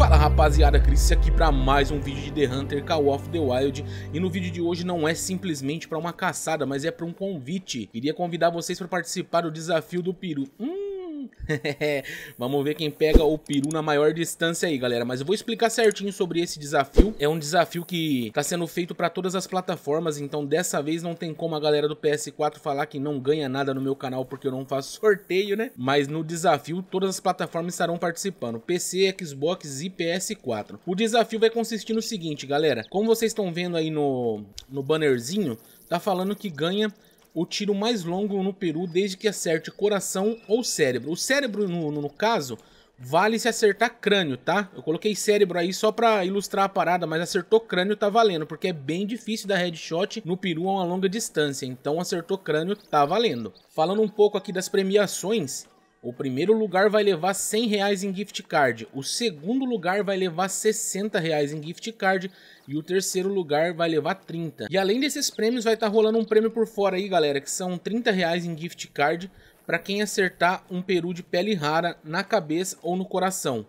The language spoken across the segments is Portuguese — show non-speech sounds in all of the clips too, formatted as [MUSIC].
Fala rapaziada, Chris aqui para mais um vídeo de The Hunter Call of the Wild E no vídeo de hoje não é simplesmente para uma caçada, mas é para um convite Queria convidar vocês para participar do desafio do peru hum, [LAUGHS] Vamos ver quem pega o peru na maior distância aí, galera. Mas eu vou explicar certinho sobre esse desafio. É um desafio que está sendo feito para todas as plataformas, então dessa vez não tem como a galera do PS4 falar que não ganha nada no meu canal porque eu não faço [LAUGHS] sorteio, né? Mas no desafio todas as plataformas estarão participando, PC, Xbox e PS4. O desafio vai consistir no seguinte, galera. Como vocês estão vendo aí no, no bannerzinho, tá falando que ganha o tiro mais longo no Peru desde que acerte coração ou cérebro. O cérebro, no, no, no caso, vale se acertar crânio, tá? Eu coloquei cérebro aí só pra ilustrar a parada, mas acertou crânio tá valendo, porque é bem difícil dar headshot no peru a uma longa distância, então acertou crânio tá valendo. Falando um pouco aqui das premiações, o primeiro lugar vai levar 100 reais em gift card, o segundo lugar vai levar 60 reais em gift card e o terceiro lugar vai levar 30. E além desses prêmios vai estar tá rolando um prêmio por fora aí, galera, que são 30 reais em gift card para quem acertar um peru de pele rara na cabeça ou no coração.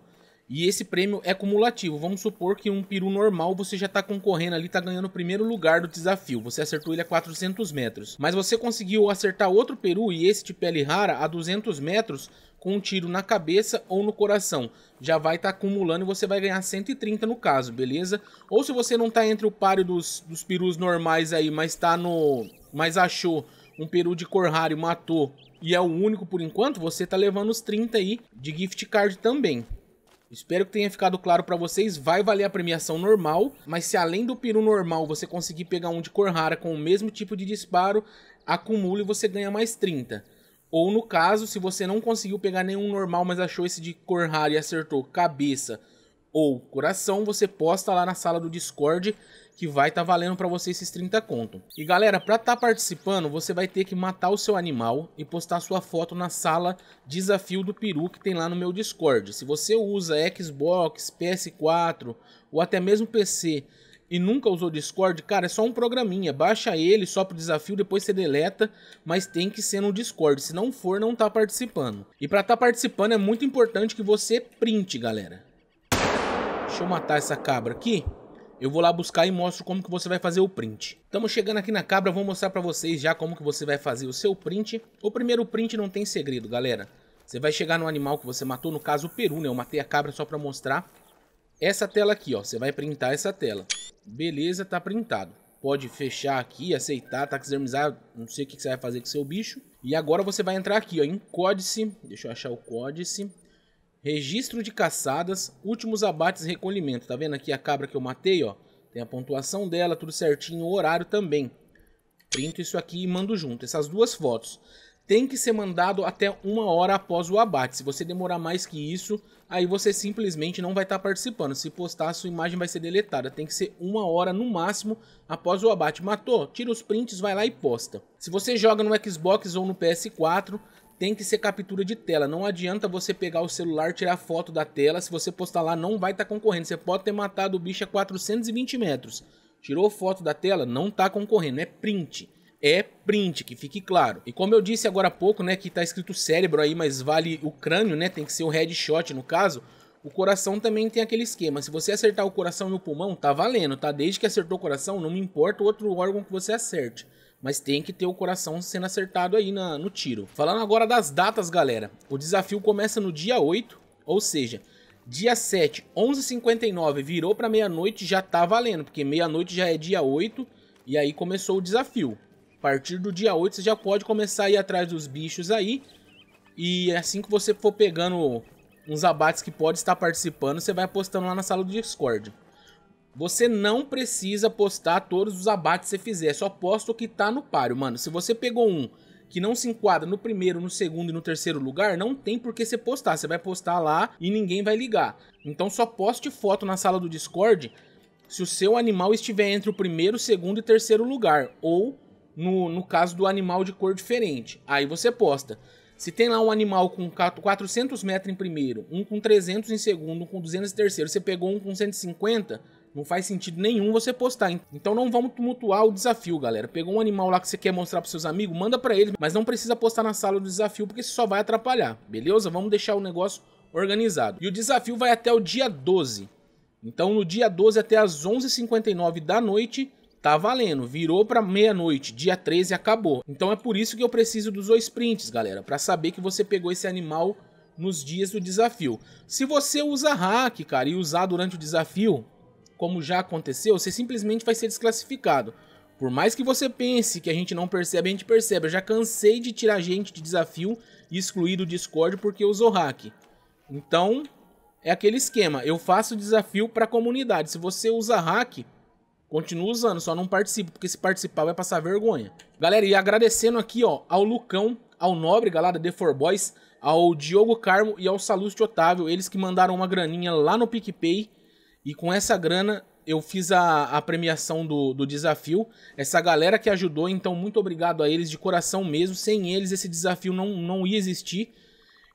E esse prêmio é cumulativo. Vamos supor que um peru normal você já está concorrendo ali, está ganhando o primeiro lugar do desafio. Você acertou ele a 400 metros. Mas você conseguiu acertar outro peru e esse de pele rara a 200 metros com um tiro na cabeça ou no coração. Já vai estar tá acumulando e você vai ganhar 130 no caso, beleza? Ou se você não está entre o páreo dos, dos perus normais aí, mas tá no. Mas achou um peru de cor rara e matou. E é o único por enquanto, você está levando os 30 aí de gift card também. Espero que tenha ficado claro para vocês, vai valer a premiação normal, mas se além do peru normal você conseguir pegar um de cor rara com o mesmo tipo de disparo, acumula e você ganha mais 30. Ou no caso, se você não conseguiu pegar nenhum normal, mas achou esse de cor rara e acertou cabeça ou coração, você posta lá na sala do Discord que vai estar tá valendo para você esses 30 conto. E galera, para estar tá participando, você vai ter que matar o seu animal e postar sua foto na sala Desafio do Peru que tem lá no meu Discord. Se você usa Xbox, PS4 ou até mesmo PC e nunca usou Discord, cara, é só um programinha. Baixa ele só pro desafio, depois você deleta, mas tem que ser no Discord. Se não for, não tá participando. E para tá participando é muito importante que você print, galera. Deixa eu matar essa cabra aqui. Eu vou lá buscar e mostro como que você vai fazer o print. Estamos chegando aqui na Cabra, vou mostrar para vocês já como que você vai fazer o seu print. O primeiro print não tem segredo, galera. Você vai chegar no animal que você matou, no caso o peru, né? Eu matei a cabra só para mostrar. Essa tela aqui, ó, você vai printar essa tela. Beleza, tá printado. Pode fechar aqui, aceitar, taxermizar, não sei o que você vai fazer com seu bicho. E agora você vai entrar aqui, ó, em códice. Deixa eu achar o códice. Registro de caçadas, últimos abates e recolhimento. Tá vendo aqui a cabra que eu matei, ó? Tem a pontuação dela, tudo certinho, o horário também. Printo isso aqui e mando junto. Essas duas fotos tem que ser mandado até uma hora após o abate. Se você demorar mais que isso, aí você simplesmente não vai estar tá participando. Se postar, sua imagem vai ser deletada. Tem que ser uma hora no máximo após o abate. Matou? Tira os prints, vai lá e posta. Se você joga no Xbox ou no PS4, tem que ser captura de tela. Não adianta você pegar o celular, tirar foto da tela. Se você postar lá, não vai estar tá concorrendo. Você pode ter matado o bicho a 420 metros. Tirou foto da tela, não está concorrendo. É print. É print, que fique claro. E como eu disse agora há pouco, né, que está escrito cérebro aí, mas vale o crânio, né? Tem que ser o headshot no caso. O coração também tem aquele esquema. Se você acertar o coração e o pulmão, tá valendo, tá? Desde que acertou o coração, não me importa o outro órgão que você acerte mas tem que ter o coração sendo acertado aí na, no tiro. Falando agora das datas, galera. O desafio começa no dia 8, ou seja, dia 7, 11h59, virou para meia-noite, já tá valendo, porque meia-noite já é dia 8, e aí começou o desafio. A partir do dia 8, você já pode começar a ir atrás dos bichos aí, e assim que você for pegando uns abates que pode estar participando, você vai postando lá na sala do Discord. Você não precisa postar todos os abates que você fizer, só posta o que tá no páreo, mano. Se você pegou um que não se enquadra no primeiro, no segundo e no terceiro lugar, não tem por que você postar. Você vai postar lá e ninguém vai ligar. Então só poste foto na sala do Discord se o seu animal estiver entre o primeiro, segundo e terceiro lugar. Ou no, no caso do animal de cor diferente. Aí você posta. Se tem lá um animal com 400 metros em primeiro, um com 300 em segundo, um com 200 em terceiro, você pegou um com 150 não faz sentido nenhum você postar. Então não vamos tumultuar o desafio, galera. Pegou um animal lá que você quer mostrar para seus amigos, manda para eles, mas não precisa postar na sala do desafio porque isso só vai atrapalhar, beleza? Vamos deixar o negócio organizado. E o desafio vai até o dia 12. Então no dia 12 até as 11h59 da noite tá valendo, virou para meia-noite, dia 13 acabou. Então é por isso que eu preciso dos dois prints, galera, para saber que você pegou esse animal nos dias do desafio. Se você usa hack, cara, e usar durante o desafio, como já aconteceu, você simplesmente vai ser desclassificado. Por mais que você pense que a gente não percebe, a gente percebe. Eu já cansei de tirar gente de desafio e excluir do Discord porque usou hack. Então, é aquele esquema. Eu faço desafio para a comunidade. Se você usa hack, continua usando, só não participe, porque se participar vai passar vergonha. Galera, e agradecendo aqui ó, ao Lucão, ao nobre galera, da The Four Boys, ao Diogo Carmo e ao Salustio Otávio, eles que mandaram uma graninha lá no PicPay e com essa grana eu fiz a, a premiação do, do, desafio. Essa galera que ajudou, então muito obrigado a eles de coração mesmo. Sem eles esse desafio não, não ia existir.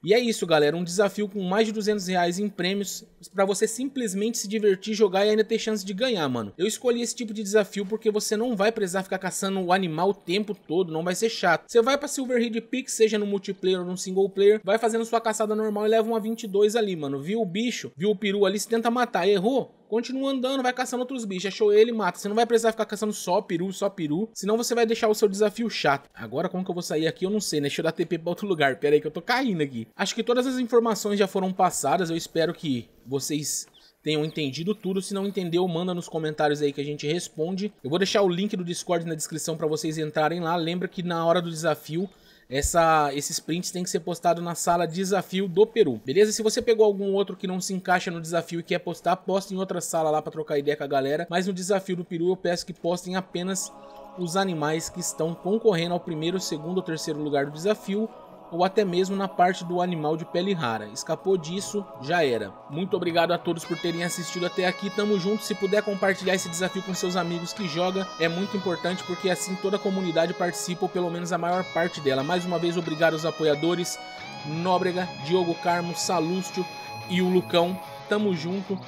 E é isso, galera. Um desafio com mais de 200 reais em prêmios para você simplesmente se divertir, jogar e ainda ter chance de ganhar, mano. Eu escolhi esse tipo de desafio porque você não vai precisar ficar caçando o animal o tempo todo, não vai ser chato. Você vai pra Silver Hill Peak, seja no multiplayer ou no single player, vai fazendo sua caçada normal e leva uma 22 ali, mano. Viu o bicho, viu o peru ali, se tenta matar, errou? continua andando, vai caçando outros bichos. Achou é ele, mata. Você não vai precisar ficar caçando só peru, só peru. Senão você vai deixar o seu desafio chato. Agora, como que eu vou sair aqui? Eu não sei, né? Deixa eu dar TP pra outro lugar. Pera aí que eu tô caindo aqui. Acho que todas as informações já foram passadas. Eu espero que vocês tenham entendido tudo. Se não entendeu, manda nos comentários aí que a gente responde. Eu vou deixar o link do Discord na descrição para vocês entrarem lá. Lembra que na hora do desafio essa, esses prints têm que ser postados na sala desafio do Peru, beleza? Se você pegou algum outro que não se encaixa no desafio e quer postar, posta em outra sala lá para trocar ideia com a galera. Mas no desafio do Peru eu peço que postem apenas os animais que estão concorrendo ao primeiro, segundo ou terceiro lugar do desafio ou até mesmo na parte do animal de pele rara. Escapou disso, já era. Muito obrigado a todos por terem assistido até aqui. Tamo junto. Se puder compartilhar esse desafio com seus amigos que joga, é muito importante porque assim toda a comunidade participa, ou pelo menos a maior parte dela. Mais uma vez, obrigado aos apoiadores Nóbrega, Diogo Carmo, Salúcio e o Lucão. Tamo junto.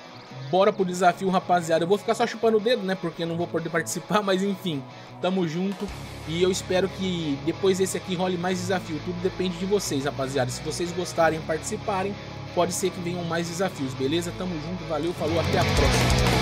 Bora pro desafio, rapaziada. Eu vou ficar só chupando o dedo, né? Porque não vou poder participar, [LAUGHS] mas enfim, tamo junto. E eu espero que depois desse aqui role mais desafio. Tudo depende de vocês, rapaziada. Se vocês gostarem e participarem, pode ser que venham mais desafios, beleza? Tamo junto, valeu, falou, até a próxima.